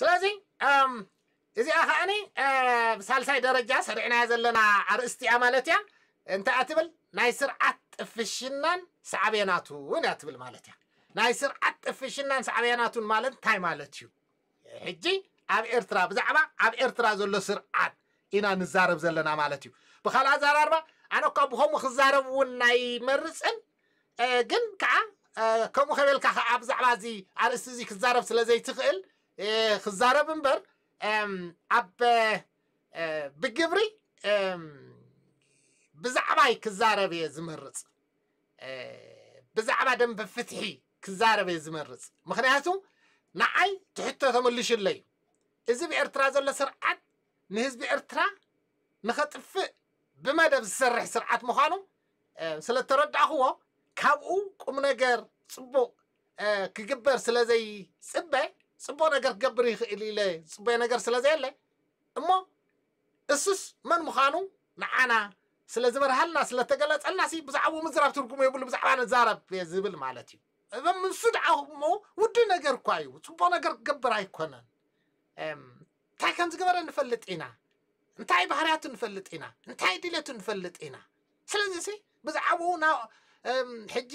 ስለዚ እዚኣ ከዓኒ ሳልሳይ ደረጃ ሰሪዕናያ ዘለና ኣርእስቲ እያ ማለት እያ እንታይ እያ ትብል ናይ ስርዓት ጥፍሽናን ሳዕቤናቱን እያ ትብል ማለት እያ ናይ ስርዓት ጥፍሽናን ሳዕቤናቱን ማለት እንታይ ማለት እዩ ሕጂ ኣብ ኤርትራ ብዛዕባ ኣብ ኤርትራ ዘሎ ስርዓት ኢና ንዛረብ ዘለና ማለት እዩ ብካልእ ኣዘራርባ ኣነ እኳ ብከምኡ ክዛረብ እውን ናይ መርፅን ግን ከዓ ከምኡ ከበልካ ከዓ ብዛዕባ እዚ ኣርእስቲ እዚ ክዛረብ ስለዘይትኽእል إيه، خزاره بنبر ام اب أه، بجبري ام بزعباي كزاره بي زمرص أه، بزعبا دم بفتحي كزاره بي زمرص مخنياتو نعاي تحته تملش لي اذا بي ارترا زله سرعه نهز بي ارترا نخطف بمدب سرح سرعات مخانو سلا تردع هو كابو قوم نجر صبو كجبر سلا زي صبه ጽቡቕ ነገር ክገብር ይኽእል ኢለ ጽበይ ነገር ስለ ዘየለ እሞ እስስ መን ምዃኑ ንዓና ስለ ዝበርሃልና ስለተገለፀልና ሲ ብዛዕባ ምዝራብ ትርጉሙ የብሉ ብዛዕባ ነዛረብ ዝብል ማለት እዩ ምንሱ ድዓ እሞ ውድ ነገር እኳ እዩ ፅቡቅ ነገር ክገብር ኣይኮነን እንታይ ከም ዝገበረ ንፈልጥ ኢና እንታይ ባህርያቱ ንፈልጥ ኢና እንታይ ድሌቱ ንፈልጥ ኢና ስለዚ ሲ ብዛዕባኡ ሕጂ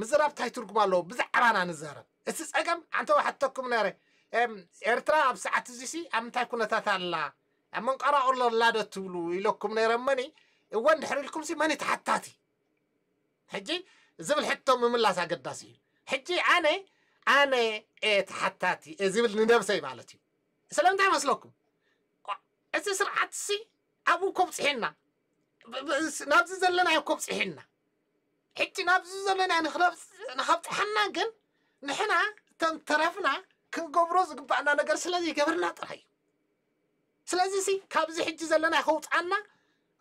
ምዝራብ እንታይ ትርጉም ኣለዎ ብዛዕባና ንዛረብ እቲ ፀገም ዓንተ ዋሓተኩም ነረ ኤርትራ ኣብ ሰዓት እዚ ሲ ኣብ ምንታይ ኩነታት ኣላ ኣብ መንቀራቑሎ ኣላ ዶ ትብሉ ኢለኩም ነይረመኒ እወ እንድሕር ኢልኩም ሲ መን ተሓታቲ ሕጂ ዝብል ሕቶ ምምላስ ኣገዳሲ እዩ ሕጂ ኣነ ኣነ ተሓታቲ ዝብል ንነብሰይ ማለት እዩ ስለምንታይ ይመስለኩም እዚ ስርዓት ሲ ኣብኡ ከብፅሒና ናብዚ ዘለናዮ ከብፅሒና ሕጂ ናብዚ ዘለና ንኸብፅሓና ግን ንሕና እቶም ተረፍና ክንገብሮ ዝግባእና ነገር ስለዚ ገበርና ጥራይ እዩ ስለዚ ሲ ካብዚ ሕጂ ዘለና ከውፅዓና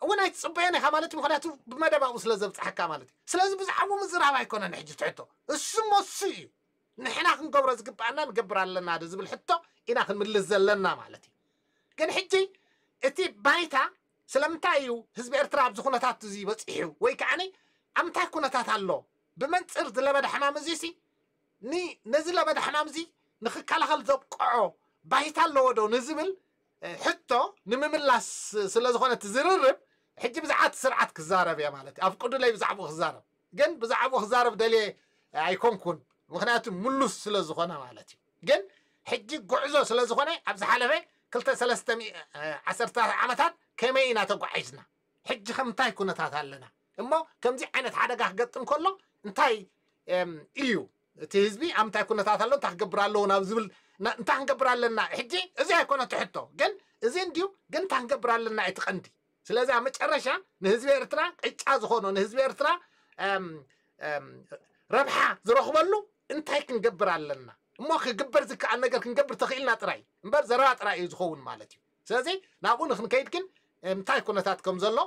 እውን ኣይትፅበየን ኢኻ ማለት እዩ ምክንያቱ ብመደባኡ ስለ ዘብፅሓካ ማለት እዩ ስለዚ ብዛዕባ ምዝራብ ኣይኮነን ሕጂ ትሕቶ እሱ መሱ እዩ ንሕና ክንገብሮ ዝግባአና ንገብር ኣለና ዶ ዝብል ሕቶ ኢና ክንምልስ ዘለና ማለት እዩ ግን ሕጂ እቲ ባይታ ስለምንታይ እዩ ህዝቢ ኤርትራ ኣብዚ ኩነታት እዚ በፂሑ ወይ ከዓኒ ኣብ ምንታይ ኩነታት ኣሎ ብመንፅር ዝለበደ ሕማም እዚ ሲ ነዚ ለበደ ሕማም እዚ ንክከላኸል ዘብቅዖ ባይታ ኣለዎ ዶ ንዝብል ሕቶ ንምምላስ ስለ ዝኾነ እቲ ዝርርብ ሕጂ ብዛዕባ ስርዓት ክዛረብ እየ ማለት እዩ ኣብ ቅዱለይ ብዛዕባኡ ክዛረብ ግን ብዛዕባኡ ክዛረብ ደልየ ኣይኮንኩን ምክንያቱ ምሉስ ስለ ዝኾነ ማለት እዩ ግን ሕጂ ጉዕዞ ስለ ዝኾነ ኣብ ዝሓለፈ ክልተ ሰለስተ ዓሰርተ ዓመታት ከመይ ኢና ተጓዒዝና ሕጂ ከምንታይ ኩነታት ኣለና እሞ ከምዚ ዓይነት ሓደጋ ክገጥም ከሎ እንታይ እዩ እቲ ህዝቢ ኣብ ምንታይ ኩነታት ኣሎ እንታይ ክገብር ኣለዎ ናብ ዝብል እንታይ ክንገብር ኣለና ሕጂ እዚ ኣይኮነ ትሕቶ ግን እዚ እንድዩ ግን እንታይ ክንገብር ኣለና እቲ ቀንዲ ስለዚ ኣብ መጨረሻ ንህዝቢ ኤርትራ ቅጫ ዝኮኑ ንህዝቢ ኤርትራ ረብሓ ዝረክበሉ እንታይ ክንገብር ኣለና እሞ ክግበር ዝከኣል ነገር ክንገብር ተኽኢልና ጥራይ እምበር ዘረባ ጥራይ እዩ ዝኸውን ማለት እዩ ስለዚ ናብኡ ንክንከይድ ግን እንታይ ኩነታት ከም ዘሎ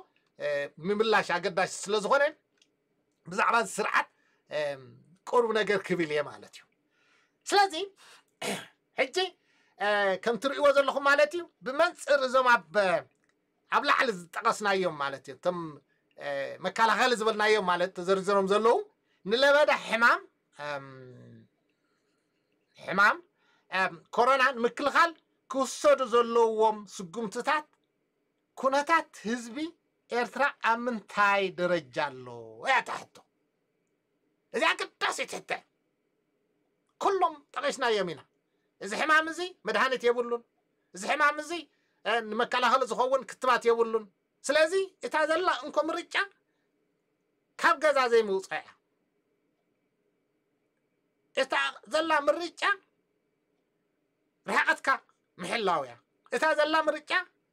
ምምላሽ ኣገዳሲ ስለዝኮነ ብዛዕባ ስርዓት ቁርብ ነገር ክብል እየ ማለት እዩ ስለዚ ሕጂ ከም ትርእይዎ ዘለኹም ማለት እዩ ብመንፅር እዞም ኣብ ኣብ ላዕሊ ዝጠቐስናዮም ማለት እዩ እቶም መከላኸሊ ዝበልናዮም ማለት ተዘርዝሮም ዘለዉ ንለበዳ ሕማም ሕማም ኮሮና ንምክልኻል ክውሰዱ ዘለዎም ስጉምትታት ኩነታት ህዝቢ ኤርትራ ኣብ ምንታይ ደረጃ ኣሎ እያ ታሕቶ እዚኣ ኣገዳሲት ሕተ ኩሎም ጠቂስና እዮም ኢና እዚ ሕማም እዚ መድሃኒት የብሉን እዚ ሕማም እዚ ንመከላኸሊ ዝኸውን ክትባት የብሉን ስለዚ እታ ዘላ እንኮ ምርጫ ካብ ገዛ ዘይምውፅአ እያ እታ ዘላ ምርጫ ርሕቐትካ ምሕላው እያ እታ ዘላ ምርጫ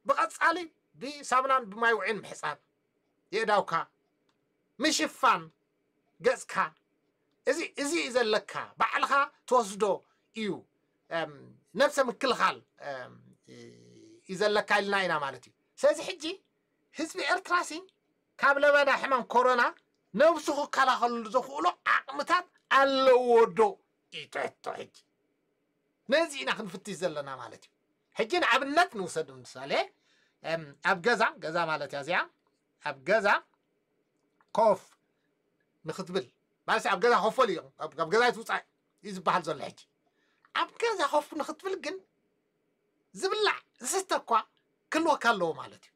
ብቐፃሊ ብሳሙናን ብማይ ውዒን ምሕፃብ የእዳውካ ምሽፋን ገፅካ እዚ እዚ ዘለካ ባዕልካ ትወስዶ እዩ ነብሰ ምክልኻል እዩ ዘለካ ኢልና ኢና ማለት እዩ ስለዚ ሕጂ ህዝቢ ኤርትራሲ ካብ ለበና ሕማም ኮሮና ነብሱ ክከላኸሉ ዘኽእሉ ዓቕምታት ኣለዎ ዶ እዩ ትሕቶ ሕጂ ነዚ ኢና ክንፍትሽ ዘለና ማለት እዩ ሕጂ ንኣብነት ንውሰድ ምሳሌ ኣብ ገዛ ገዛ ማለት እያ እዚኣ ኣብ ገዛ ኮፍ ንክትብል بس أب كذا خوف لي أب أب كذا يتوسع يزب حال زل حج أب كذا خوف نخطف الجن زب الله سست قا كل وكان له مالتي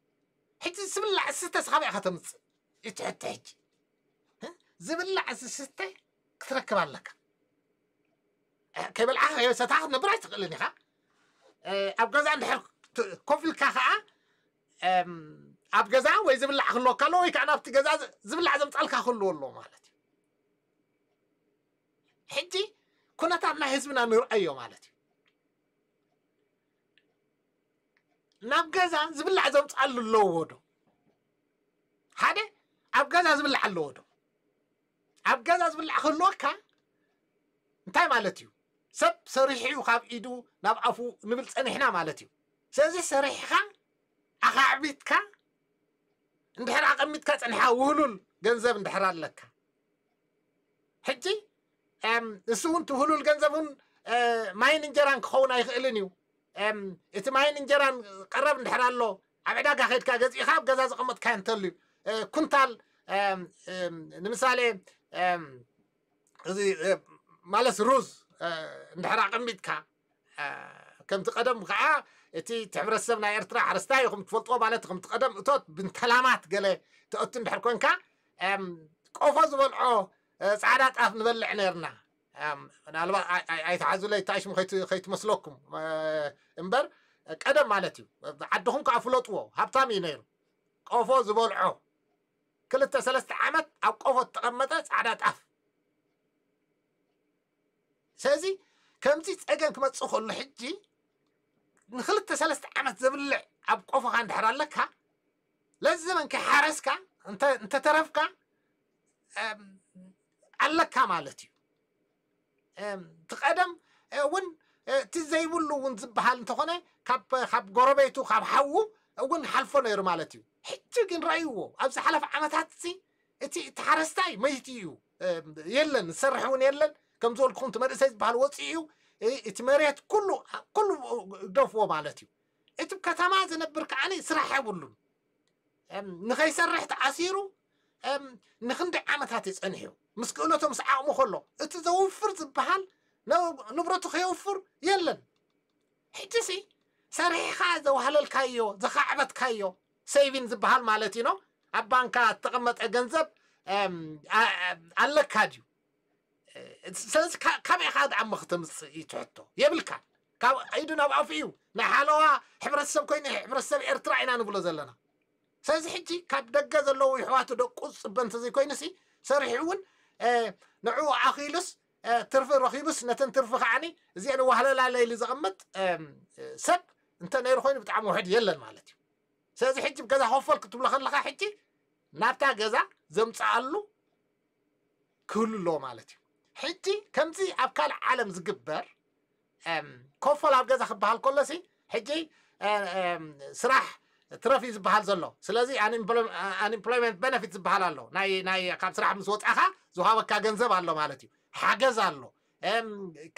حج زب الله سست أصحابي أختم يتحت حج زب الله سست كثر كمان لك كمل عهد ستاخذ نبرات تقلني ها أب كذا عند حر كوف الكخاء أب كذا ويزب الله خلوا كلوا يكعنا بتجزا زب الله عزم تعلق خلوا الله مالتي ሕጂ ኩነታት ናይ ህዝብና ንርአዮ ማለት እዩ ናብ ገዛ ዝብላዕ ዘምፃሉ ኣለዎ ዶ ሓደ ኣብ ገዛ ዝብላዕ ኣለዎ ዶ ኣብ ገዛ ዝብላዕ ክህልወካ እንታይ ማለት እዩ ሰብ ሰሪሕኡ ካብ ኢዱ ናብ ኣፉ ንብል ፀኒሕና ማለት እዩ ስለዚ ሰሪሕካ ኣኻዕቢትካ እንድሕር ኣቐሚትካ ፀኒሕካ ውህሉል ገንዘብ እንድሕር ኣለካ ሕጂ سون تهولو الجنزفون ماينين جران خون أيخ إلنيو أم إت ماينين جران قرب نحرر له عبدا كهيد كجز إخاب جزاز قمت كان تلو كنتال أم نمثال أم مالس روز نحرر قمت كا كم تقدم قاع إتي تعبر السمنا يرتاح رستاي وهم تفلتوا بعلتهم تقدم توت بنتلامات قلة تقطن بحركون كا أم كوفز ولعو سعادة أف انا انا انا انا خيت مسلوكم امبر قدم مالتي عدهم كعفلوطو هبتام ينير قفو زبولعو كلتا سلست عمت او قفو تقمطت صعدا طف سازي كمتي تصقن كما تصخو لحجي نخلتا سلست عمت زبلع اب قفو عند حرالك ها لازم انك حارسك انت انت ترفقا أم... علك مالتي ትቐደም እውን እቲ ዘይብሉ እውን ዝበሃል እንተኾነ ካብ ጎረቤቱ ካብ ሓዉ እውን ሓልፎ ነይሩ ማለት እዩ ሕጂ ግን ረእይዎ ኣብ ዝሓለፈ ዓመታት እዚ እቲ እቲ ሓረስታይ መይት እዩ የለን ዝሰርሕ እውን የለን ከም ዝበልኩኹም እቲ መርእሰይ ዝበሃል ወፂኡ እቲ መሬት ኩሉ ኩሉ ደፍዎ ማለት እዩ እቲ ከተማ ዝነብር ከዓኒ ስራሕ የብሉን ንኸይሰርሕ ተዓሲሩ ንክንደይ ዓመታት የፀንሐ እዩ ምስ ክእለቶም ምስ ዓቕሙ ከሎ እቲ ዘውፍር ዝበሃል ንብረቱ ከየውፍር የለን ሕጂ ሲ ሰሪሕኻ ዘዋህለልካዮ ዘካዕበትካዮ ሴይቪን ዝበሃል ማለት እዩ ኖ ኣብ ባንካ እተቐመጠ ገንዘብ ኣለካ ድዩ ስለዚ ካበይ ካ ድዓሚ ክትምፅእ እዩ ትሕቶ የብልካ ካብ ኢዱ ናብ ኣፍ እዩ ናይ ሓለዋ ሕብረተሰብ ኮይኑ ሕብረተሰብ ኤርትራ ኢና ንብሎ ዘለና سازحتي كاب دقة ذلوا يحوات دقوس بنت زي كوينسي سرحون نعو عقيلس ترفع رخيبس نتن ترفع عني زي أنا وهلا لا اللي زغمت سب أنت نير خوين بتعم واحد يلا مالتي سازحتي بكذا حفل كتب لخن لخا حتي نبتع كذا زمت علو كل لو مالتي حتي كم زي أبكال عالم زقبر كفل أبكذا خبها الكلسي حتي أم أم صراح ትረፍ እዩ ዝበሃል ዘሎ ስለዚ ኣንኤምፕሎይመንት በነፊት ዝበሃል ኣሎ ናይ ካብ ስራሕ ምስ ወፃእካ ዝሃበካ ገንዘብ ኣሎ ማለት እዩ ሓገዝ ኣሎ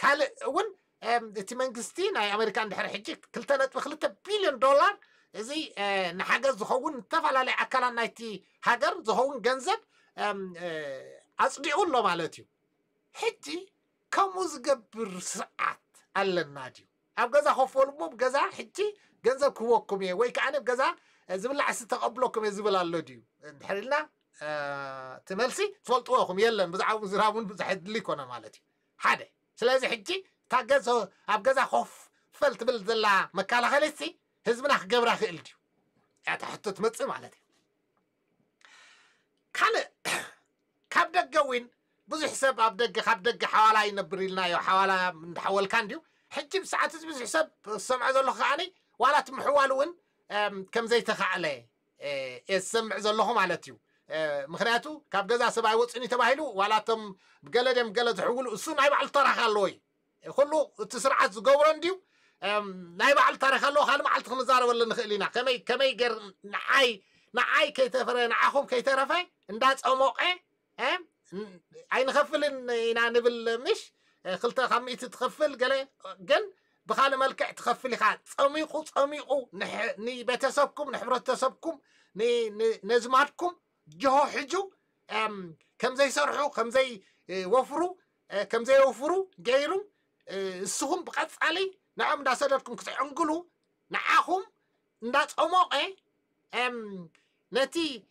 ካልእ እውን እቲ መንግስቲ ናይ ኣሜሪካ እንድሕሪ ሕጂ ክልተ ነጥቢ ክልተ ቢልዮን ዶላር እዚ ንሓገዝ ዝኸውን ዝተፈላለየ ኣካላት ናይቲ ሃገር ዝኸውን ገንዘብ ኣፅዲዑ ኣሎ ማለት እዩ ሕጂ ከምኡ ዝገብር ስርዓት ኣለና ድዩ ኣብ ገዛ ከፈልሞ ብገዛ ሕጂ جنزب كوكم يا ويك عنب جزا زبل عسى تقبلكم يا زبل الله ديو دحرلنا آه تملسي فولت واخم يلا بزعم زرابون بزحد ليكم انا مالتي حدا سلازي حجي تا جزا اب جزا خوف فلت بالزلا مكاله خلصي حزبنا خبرا خلدي يعني حطت متصي مالتي كان كاب دغوين بزح حساب اب دغ خاب دغ حوالي نبريلنا يا حوالي من حول كانديو حجي بساعات بزح حساب سمع زلو خاني ዋላ እቲ ምሕዋል እውን ከም ዘይተኸኣለ እየ ዝሰምዕ ዘለኹ ማለት እዩ ምክንያቱ ካብ ገዛ ሰብኣይ ወፅኒ ተባሂሉ ዋላ እቶም ገለ ደም ገለ ዝሕውሉ እሱ ናይ ባዕሉ ታሪክ ኣለዎ እዩ ኩሉ እቲ ስርዓት ዝገብሮ እንድዩ ናይ ባዕሉ ታሪክ ኣለዎ ካልእ መዓልቲ ክንዛረበሉ ንኽእል ኢና ከመይ ከመይ ገር ንዓይ ንዓይ ከይተፈረ ንዓኹም ከይተረፈ እንዳፀሞቀ ኣይንኸፍልን ኢና ንብል ምሽ ክልተ ካብ ሚእቲ ትኸፍል ገለ ግን بخال ملكع تخفلي خال صميقو صميقو نح... ني بتسبكم نحبرت تسبكم ني نزماتكم جهو حجو أم... كم زي سرحو كم زي آه، وفرو آه، كم زي وفرو غيرو آه، السهم بقص علي نعم داسدركم كسي انقلو نعاهم ندات اموق إيه. ام نتي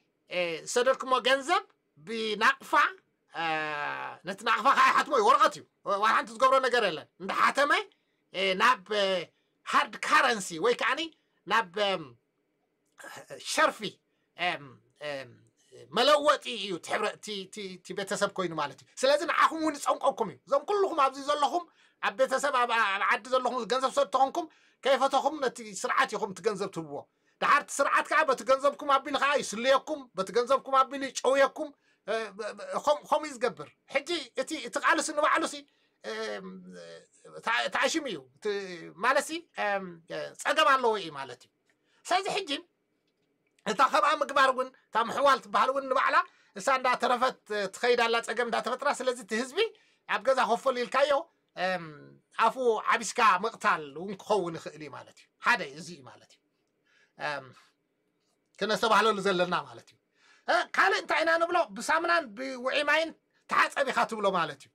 صدركم غنزب بنقفا نتنقفا حتى ورقتي ورقتي ورقتي ورقتي ورقتي ورقتي ورقتي ناب هارد كارنسي ويكاني ناب شرفي ملواتي يو تحر تي تي تي بتسب كوين مالتي سلازم عهم ونس أنقكم زم كلهم عبد زلهم عبد تسب عب عبد زلهم تجنزب صوت أنقكم كيف تقوم نتي سرعتي قوم تجنزب تبوا دهارت سرعت كعب بتجنزبكم عبين خاي سليكم بتجنزبكم عبين شويكم آه، خم خم يزقبر حجي اتي تقالس انه ما علوسي ተዓሽም እዩ ማለሲ ፀገም ኣለዎ እዩ ማለት እዩ ስለዚ ሕጂ እታ ከምኣ ምግባር እውን እታ ምሕዋል ትበሃል እውን ንባዕላ እሳ እንዳተረፈት ትኸይድ ኣላ ፀገም እንዳተፈጥራ ስለዚ እቲ ህዝቢ ኣብ ገዛ ከፈሉ ኢልካዮ ኣፉ ዓቢስካ ምቕታል እውን ክኸውን ይኽእል እዩ ማለት እዩ ሓደ እዚ እዩ ማለት እዩ ክነዝተባህለሉ ዘለና ማለት እዩ ካልእ እንታይ ኢና ንብሎ ብሳሙናን ብውዒ ማይን ተሓፀብ ኢካ ትብሎ ማለት እዩ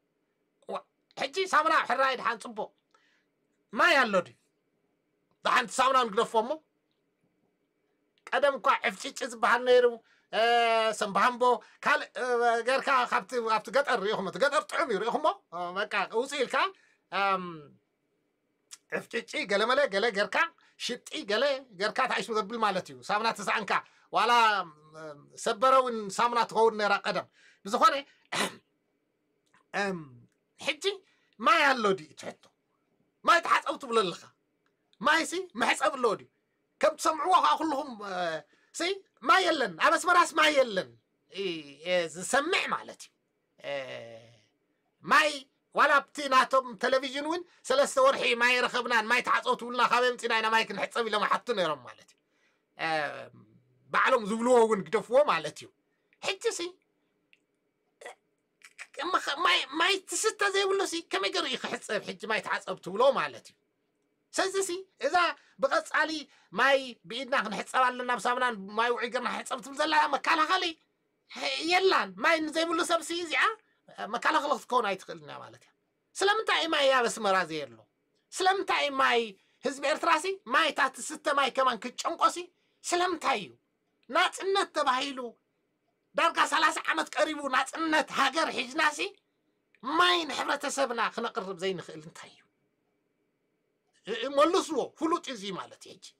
ሕጂ ሳሙና ሕራ ድሓን ፅቡቅ ማይ ኣሎ ድዩ ድሓንቲ ሳሙና ንግደፎ እሞ ቀደም እኳ ዕፍጭጭ ዝበሃል ነይሩ ሰንባሃምቦ ካልእ ጌርካ ኣብቲ ገጠር ሪኢኹም እቲ ገጠር ጥዑም እዩ ሪኢኹሞ በቃ ውፅእ ኢልካ ዕፍጭጭ ገለመለ ገለ ጌርካ ሽጢ ገለ ጌርካ ታኣይሱ ዘብል ማለት እዩ ሳሙና ትስዓንካ ዋላ ሰበረውን ሳሙና ትኸውን ነራ ቀደም ብዝኾነ ሕጂ ማይ ኣሎ ድዩ ትሕቶ ማይ ተሓፀብ ትብሎ ኣለኻ ማይ ሲ ምሕፀብ ኣለዎ ድዩ ከም ትሰምዕዎ ከዓ ኩልኹም ሲ ማይ የለን ኣብ ኣስመራስ ማይ የለን ዝሰምዕ ማለት እዩ ማይ ዋላ ኣብቲ ናቶም ቴሌቭዥን እውን ሰለስተ ወርሒ ማይ ረኸብናን ማይ ተሓፀው ትብልና ካበይ ምፅና ኢና ማይ ክንሕፀብ ኢሎም ሓቱ ነይሮም ማለት እዩ ባዕሎም ዝብልዎ እውን ግደፍዎ ማለት እዩ ሕጂ ሲ ماي ماي تستة زي ولا سي كم يقدر يحسب حج ماي تحسب تولو مالتي سيزي إذا بغص علي ماي بيدنا نحسب على النبسة منا ماي وعجر نحسب تمزلا ما كان غالي يلا ماي زي ولا سب سي زيا ما كان غلط كون أي تخلنا مالتي سلام تاعي ماي يا بس مرازي يرلو سلام تاعي ماي هزب إرتراسي ماي تحت ستة ماي كمان كتشنقسي سلام تاعيو ناتنا تبعيلو دارك سلاس عمت قريبو ناس انت هاجر حجناسي ماين حبرة سبنا خنا قرب زين خل نتايو ملصو فلوت ازي مالت يجي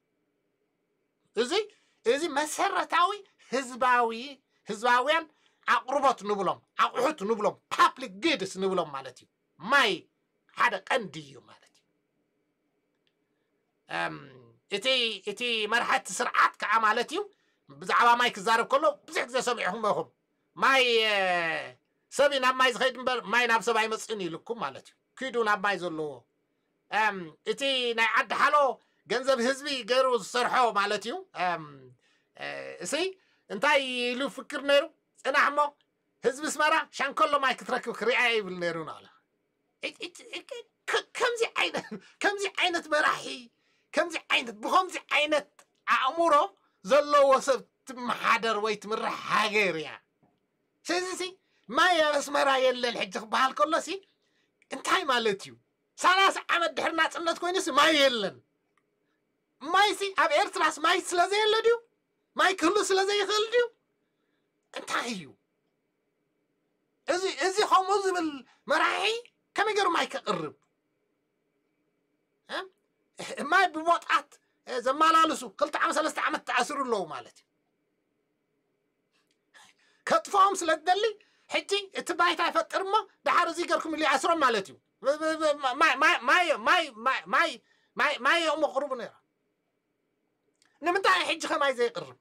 ازي ازي مسرة تاوي هزباوي هزباويان عقربات نبلهم عقحت نبلهم public goods نبلهم مالتي ماي هذا قنديو مالتي أم اتي اتي مرحلة سرعات كعمالتيو ብዛዕባ ማይ ክዛረብ ከሎ ብዙሕ ግዜ ሰሚዕኹም ኢኹም ማይ ሰብ ናብ ማይ ዝኸይድ እምበር ማይ ናብ ሰብ ኣይመፅእን ኢልኩም ማለት እዩ ኪዱ ናብ ማይ ዘለዎ እቲ ናይ ዓዲ ሓሎ ገንዘብ ህዝቢ ገይሩ ዝሰርሖ ማለት እዩ እሲ እንታይ ኢሉ ፍክር ነይሩ ፅናሕ እሞ ህዝቢ ስመራ ሻንከሎ ማይ ክትረክብ ክሪኣ ይብል ነይሩን ኣለ ከምዚ ዓይነት መራሒ ከምዚ ዓይነት ብከምዚ ዓይነት ኣእምሮ ዘለዎ ሰብ ትመሓደር ወይ ትምራሕ ሃገር እያ ስለዚ ሲ ማይ ኣብ ኣስመራ የለን ሕጂ ክበሃል ከሎሲ እንታይ ማለት እዩ ሳላስ ዓመት ድሕሪ ናፅነት ኮይኑሲ ማይ የለን ማይ ሲ ኣብ ኤርትራስ ማይ ስለዘየለ ድዩ ማይ ክህሉ ስለዘይኽእል ድዩ እንታይ እዩ እዚ እዚ ከምኡ ዝብል መራሒ ከመይ ገይሩ ማይ ከቅርብ ማይ ብሞጣት إذا إيه، ما لالسوا قلت عم سلست عم تعسر اللو مالتي كتفهم سلدلي حتي اتباعي تعفت إرما دحر زيكركم اللي عسرهم مالتيو ما ما ما ما ما ما ما ما ما ما يوم قرب نيرة نمتى حج خم أي زي قرب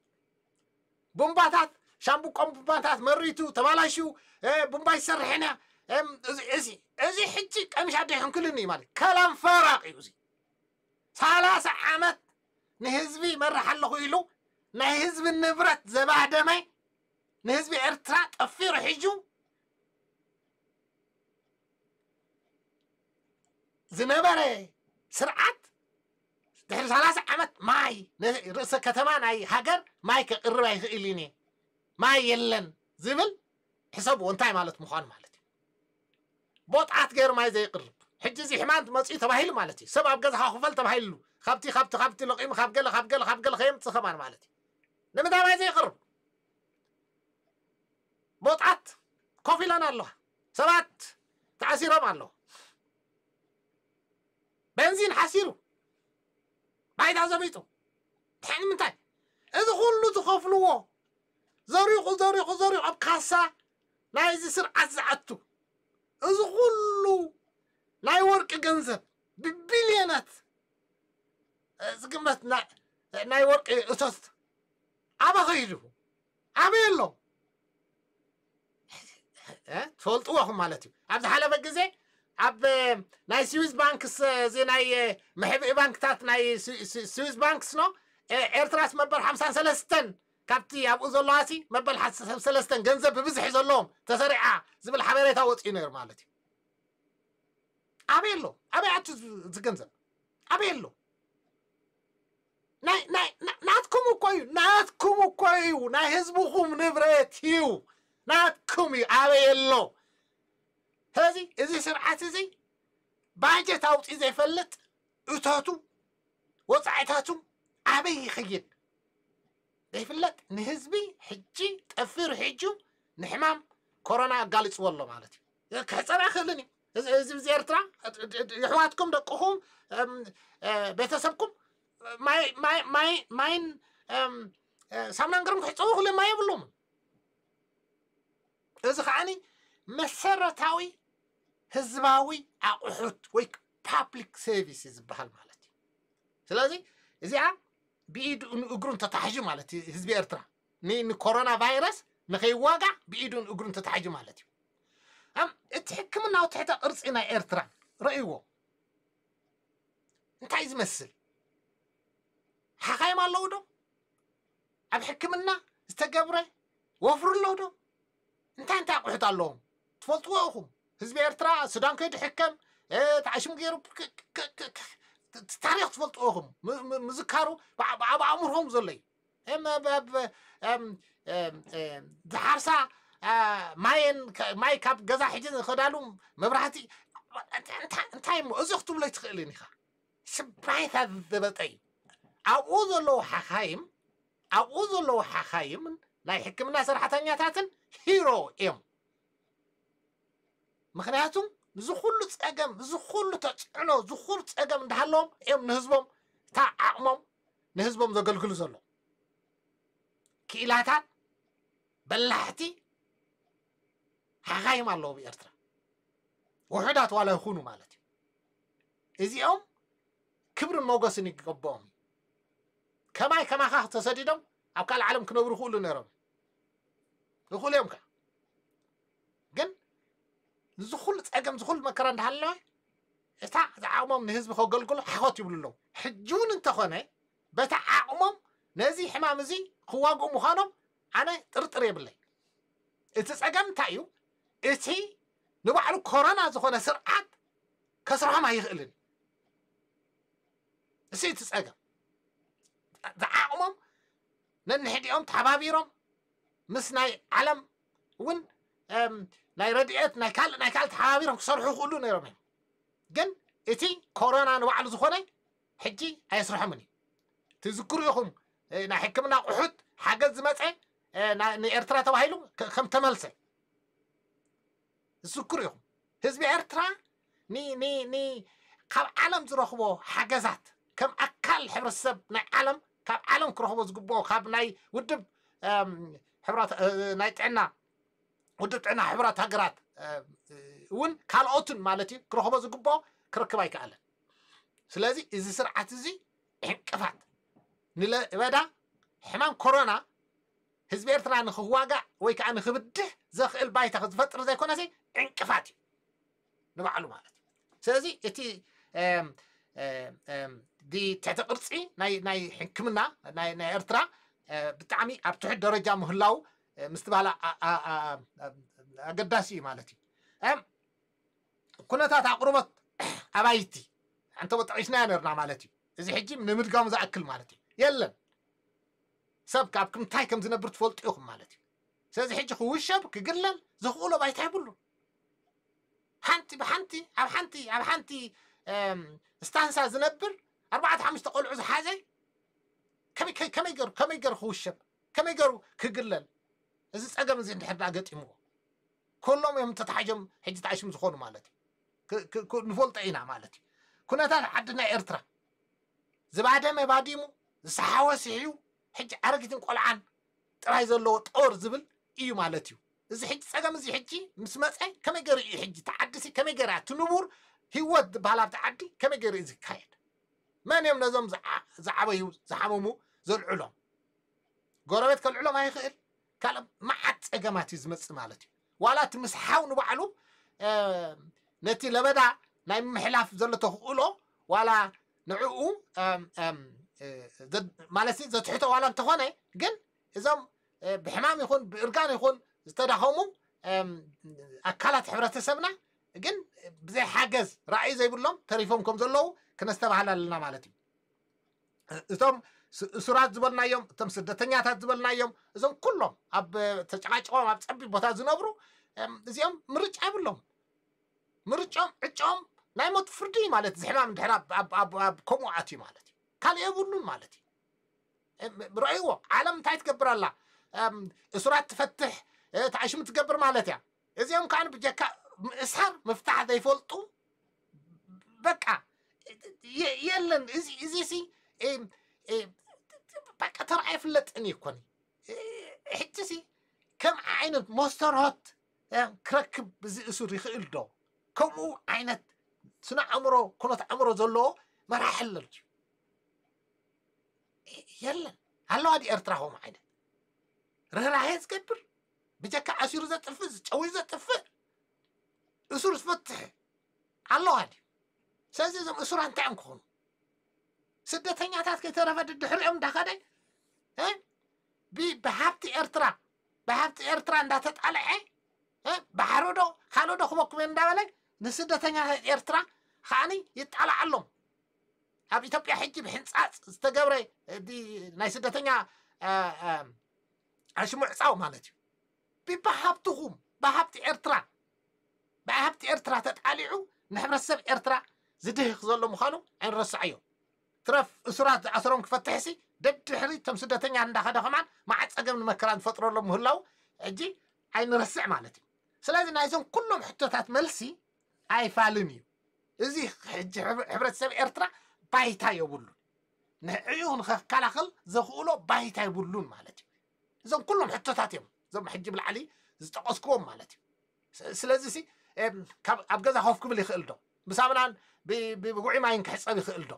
بمباتات شامبو كم بمباتات مريتو تبالشو إيه، بمباي سر هنا أم أزي أزي حجك أمشي عليهم كلني مالك كلام فراق يوزي ثلاث عمت ንህዝቢ መራሕ ኣለኹ ኢሉ ናይ ህዝቢ ንብረት ዘባደመ ንህዝቢ ኤርትራ ጠፊሩ ሒዙ ዝነበረ ስርዓት ድሕሪ 30 ዓመት ማይ ርእሰ ከተማ ናይ ሃገር ማይ ከቅርብ ኣይኽእል እዩ ማይ የለን ዝብል ሕሰብዎ እንታይ ማለት ምኳኑ ማለት እዩ ቦጣት ገይሩ ማይ ዘይቅርብ حجزي حمانت مصي تبهيل مالتي سبع بجزها خفل تبهيلو خبتي خبتي خبتي لقيم خب جل خب جل خب جل خيم تخمان مالتي نم دام هذي قرب موتعت كوفي لنا الله سبعت تعسيره مع الله بنزين حسيره بعيد عن زميته تحين من تاي إذا خلوا تخفلوا زريقوا زريقوا زريقوا بكاسة لا يزي سر عزعته إذا خلوا ናይ ወርቂ ገንዘብ ብቢልዮናት ዝግመት ናይ ወርቂ እቶት ኣበ ኸይዱ ኣበይ ኣሎ ትፈልጥዎኹም ማለት እዩ ኣብ ዝሓለፈ ግዜ ኣብ ናይ ስዊዝ ባንክስ እዚ ናይ ምሕብኢ ባንክታት ናይ ስዊዝ ባንክስ ኖ ኤርትራስ መበል 53 ካብቲ ኣብኡ ዘለዋ ሲ መበል 53 ገንዘብ ብብዝሒ ዘለዎም ተሰሪዓ ዝብል ሓበሬታ ወፂኡ ነይሩ ማለት እዩ አብ የለውም። አብ አትዝ ዝገንዘብ አብ ናትኩም እኮ እዩ ናትኩም እኮ እዩ ናይ ህዝብኹም ንብረት እዩ ናትኩም እዩ ኣበ የሎ ስለዚ እዚ ስርዓት እዚ ባጀት ኣውፅኢ ዘይፈልጥ እቶቱ ወፃዒታቱ ኣበይ ይኽይድ ዘይፍለጥ ንህዝቢ ሕጂ ጠፊር ሕጁ ንሕማም ኮሮና ኣጋሊፅዎ ኣሎ ማለት እዩ ክሕፀና ይኽእልን እዩ زي زي إرترا يحواتكم دقهم بيتسبكم ماي ماي ماي ماين سامنا قرن حيث أوغل ما يبلوم إذا خاني مسرة تاوي هزباوي أقحوت ويك public services بحال مالتي سلازي إذا بيد أقرن تتحجي مالتي هزبي إرترا ني كورونا فيروس نخيواقع بيد أقرن تتحجي مالتي أم تحكمنا وتحت أرسينا إيرترا رأيو أنت عايز مثل حقايم الله ودو أب حكمنا استقبره وفر الله ودو أنت أنت أقوحت الله تفلتوا أخم هزبي إيرترا السودان كيد حكم إيه، تعيشم غير تاريخ تفلتوا أخم مذكارو بعب عمرهم زلي أما إيه، باب أم أم أم أم ማየን ማይ ካብ ገዛ ሕጂ ዝኸዳሉ መብራህቲ እንታይ ሞ እዚ ክትብሎ ይትኽእልን ኢኻ ስባይታ ዝበጠ እዩ ኣብኡ ዘለዉ ሓኻይም ኣብኡ ዘለዉ ሓኻይምን ናይ ሕክምና ሰራሕተኛታትን ሂሮ እዮም ምክንያቱም ኩሉ ፀገም ኩሉ ተፅዕኖ ዝኩሉ ፀገም እንዳሃለዎም እዮም ንህዝቦም እታ ዓቕሞም ንህዝቦም ዘገልግሉ ዘሎ ክኢላታት በላሕቲ هاي مالو بيرترا وحدات ولا خونو مالتي ازيوم كبر الموجس نيقبوم كما كما خا تسديدم او قال عالم كنبر خولو نيرم نقول يومك جن زخول تقم زخول مكر عند حلو استا عمم نهزم خو قلقل حوت يبلو حجون انت خوني بتاع عمم نزي حمام زي خواقو مخانم انا طرطري بلي اتسقم تايو እቲ ንባዕሉ ኮረና ዝኾነ ስርዓት ከስርሖም ኣይኽእልን እስ እቲ ፀገም ዝዓቕሞም ነንሕዲኦም ተሓባቢሮም ምስ ናይ ዓለም እውን ናይ ረድኤት ናይ ካልእ ናይ ካልእ ተሓባቢሮም ክሰርሑ ይኽእሉ ነይሮም እዮም ግን እቲ ኮሮና ንባዕሉ ዝኾነ ሕጂ ኣየስርሖምን እዩ ትዝክሩ ኢኹም ናይ ሕክምና ኣቑሑት ሓገዝ ዝመፀ ንኤርትራ ተባሂሉ ከም ተመልሰ ዝዝክሩ እዮም ህዝቢ ኤርትራ ካብ ዓለም ዝረኽቦ ሓገዛት ከም ኣካል ሕብረተሰብ ናይ ዓለም ካብ ዓለም ክረኽቦ ዝግብኦ ካብ ናይ ውድብ ናይ ጥዕና ውድብ ጥዕና ሕብራት ሃገራት እውን ካልኦትን ማለት እዩ ክረኽቦ ዝግብኦ ክርክብ ኣይከኣለን ስለዚ እዚ ስርዓት እዚ ዕንቅፋት ንበዳ ሕማም ኮሮና ህዝቢ ኤርትራ ንክዋጋእ ወይ ከዓ ንክብድህ زخل بايتا فتر زي كوناسي انكفاتي نبعلو مالت سلازي يتي ام ام ام دي تتقرصي ناي ناي حكمنا ناي ناي ارترا بتعمي ابتح درجة مهلاو مستبهلا اقداسي مالتي ام كوناتات عقربت ابايتي انتو بتعيشنا نرنا مالتي ازي حجي من المدقام زاكل مالتي يلا سبك ابكم تايكم زنبرت فولت يوخم مالتي ስለዚ ሕጂ ክውሸብ ክግለል ዝኽእሎ ባይታ ይብሉ ሓንቲ ብሓንቲ ኣብ ሓንቲ ኣብ ሓንቲ ስታንሳ ዝነብር ኣርባዕተ ሓሙሽተ ቆልዑ ዝሓዘይ ከመይ ከመይ ገይሩ ከመይ ገይሩ ክውሸብ ከመይ ገይሩ ክግለል እዚ ፀገም እዚ እንድሕር ገጢምዎ ኩሎም እዮም ተታሓጆም ሕጂ ተዓሽም ዝኾኑ ማለት እዩ ንፈልጦ ኢና ማለት እዩ ኩነታት ዓድና ኤርትራ ዝባደመ ባዲሙ ዝሰሓወ ስሕዩ ሕጂ ኣረጊትን ቆልዓን ጥራይ ዘለዎ ጦር ዝብል እዩ ማለት እዩ እዚ ሕጂ ፀገም እዚ ሕጂ ምስ መፀ ከመይ ገይሩ እዩ ሕጂ ተዓዲሲ ከመይ ገይራ ትንቡር ሂወት ዝበሃል ኣብቲ ዓዲ ከመይ ገይሩ እዩ ዝካየድ መን እዮም ነዞም ዝዓበዩ ዝሓመሙ ዘልዕሎም ጎረቤት ከልዕሎም ኣይኽእል ካልእ መዓት ፀገማት እዩ ዝመፅእ ማለት እዩ ዋላ እቲ ምስሓው ንባዕሉ ነቲ ለበዳ ናይ ምሕላፍ ዘሎ ተኽእሎ ዋላ ንዕኡ ማለት ዘትሕቶ ዋላ እንተኾነ ግን እዞም ብሕማም ይኹን ብእርጋን ይኹን ዝተዳኸሙ ኣካላት ሕብረተሰብና ግን ብዘይ ሓገዝ ራእዩ ዘይብሎም ተሪፎም ከም ዘለዉ ክነስተባሃል ኣለና ማለት እዩ እቶም እሱራት ዝበልናዮም እቶም ስደተኛታት ዝበልናዮም እዞም ኩሎም ኣብ ተጨቃጭቆም ኣብ ፀቢብ ቦታ ዝነብሩ እዚኦም ምርጫ ይብሎም ምርጮም ዕጮም ናይ ሞት ፍርዲ ማለት ዝሕማም ድሕራ ኣብ ከምኡ ኣትዩ ማለት እዩ ካልእ የብሉን ማለት እዩ ረአይዎ ዓለም እንታይ ትገብር ኣላ اسرع تفتح إيه، تعيش متقبر مالتها يعني. اذا كان بجكا اسحر مفتاح ذا يفلطو بقى يلن ازي ازي سي ام إيه، ام إيه، بقى ترى يفلت اني يكون حتى سي كم عين موستر هوت كرك بزي اسور يخيل دو كم عين صنع امره كنت امره زلو ما راح يلن هلو هذه ارتراهم عينه رهراهي سكبر بجاك عشيرو زاد تفز تشوي زاد تف اسور تفتح الله هادي سازي زم اسور انت انكون سدتني عتات كي ترى فد الدحر عم دخلي ها بي بحبت ارترا بحبت ارترا ان داتت على ايه ها بحرو دو خالو دو خمك من دولي نسدتني عتات ارترا خاني يتعلى علم ابي تبقى حجي بحنس استقبري دي ناي سدتني آه، ዓሽሙ ዕፃው ማለት እዩ ብባሃብትኹም ብሃብቲ ኤርትራ ብሃብቲ ኤርትራ ተጣሊዑ ንሕብረተሰብ ኤርትራ ዝድህኽ ዘሎ ምዃኑ ኣይንረስዐዮ ትረፍ እሱራት ዝኣሰሮም ክፈትሕ ሲ ደድሕሪ እቶም ስደተኛ እንዳኸደ ኸማን ማዓት ፀገም ንመከራ ዝፈጥረሎ ምህላው ሕጂ ኣይንረስዕ ማለት እዩ ስለዚ ናይዞም ኩሎም ሕቶታት መልሲ ኣይፋልን እዩ እዚ ሕጂ ሕብረተሰብ ኤርትራ ባይታ የብሉን ንዕኡ ንኸከላኸል ዘኽእሎ ባይታ የብሉን ማለት እዩ እዞም ኩሎም ሕቶታት እዮም እዞም ሕጂ ብላዕሊ ዝጠቐስክዎም ማለት እዩ ስለዚ ሲ ኣብ ገዛ ኮፍ ክብል ይኽእል ዶ ብሳምናን ብጉዒ ማይን ክሕፀብ ይኽእል ዶ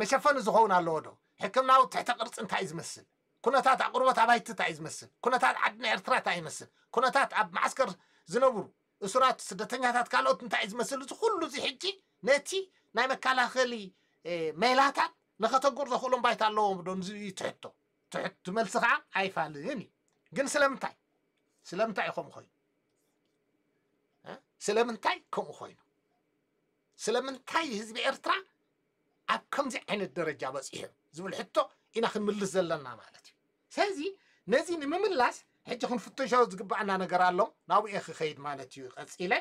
መሸፈኒ ዝኸውን ኣለዎ ዶ ሕክምናዊ ትሕቲ ቅርፂ እንታይ እዩ ዝመስል ኩነታት ኣቅርቦት ኣብ ሃይቲ እንታይ እዩ ዝመስል ኩነታት ዓድና ኤርትራ እንታይ ይመስል ኩነታት ኣብ ማዓስከር ዝነብሩ እሱራት ስደተኛታት ካልኦት እንታይ እዩ ዝመስል እዚ ኩሉ እዚ ሕጂ ነቲ ናይ መከላኸሊ ሜላታት ንኸተጉር ዘኽእሎም ባይታ ኣለዎም ዶ ንዚ እዩ ትሕቶ ትሕቱ መልሲ ከዓ ኣይፋልህን እዩ ግን ስለምንታይ ስለምንታይ እዩ ከምኡ ኮይኑ ስለምንታይ ከምኡ ኮይኑ ስለምንታይ ህዝቢ ኤርትራ ኣብ ከምዚ ዓይነት ደረጃ በፂሑ ዝብል ሕቶ ኢና ክንምልስ ዘለና ማለት እዩ ስለዚ ነዚ ንምምላስ ሕጂ ክንፍተሾ ዝግባአና ነገር ኣሎ ናብኡ ክኸይድ ማለት እዩ ቀፂለ